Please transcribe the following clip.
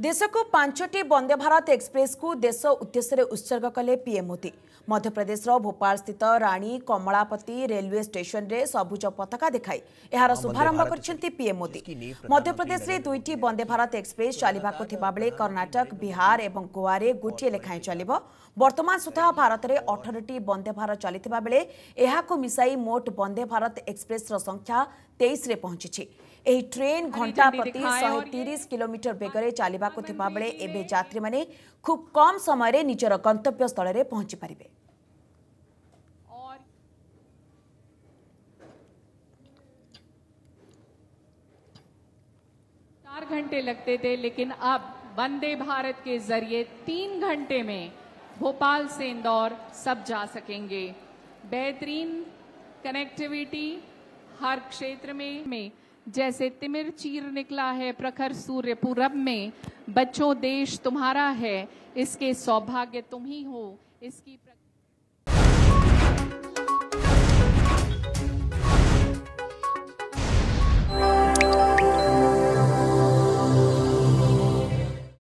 देशको पाँच वन्दे भारत एक्सप्रेस कु देश उद्देश्यले उत्सग कले पीएम मोदी मध्यप्रदेश स्थित राणी कमलापति रेववे ठेसन सबुज पताका देखारम्भ गरिदी मध्यप्रदेश दुई वन्दे भारत एक्सप्रेस चाहिँ कर्णक बिहार गोवा गोटे लेखाए चल्यो बर्तमान सुधा भारतले अठरटी बन्दे भारत चाहिँ यहाँ मिसि मोट बन्दे भारत एक्सप्रेस र संख्या पहु एही ट्रेन घंटा प्रति 130 किलोमीटर बेगरे चालिबा को थिबा बळे खूब कम समय निजर गंतव्य स्थल रे पहुंची परिबे घंटे लगते थे लेकिन अब वंदे भारत के जरिए तीन घंटे में भोपाल से इंदौर सब जा सकेंगे बेहतरीन कनेक्टिविटी हर क्षेत्र में, में जैसे तिमिर चीर निकला है प्रखर सूर्य पूरब में बच्चों देश तुम्हारा है इसके सौभाग्य तुम ही हो इसकी प्र...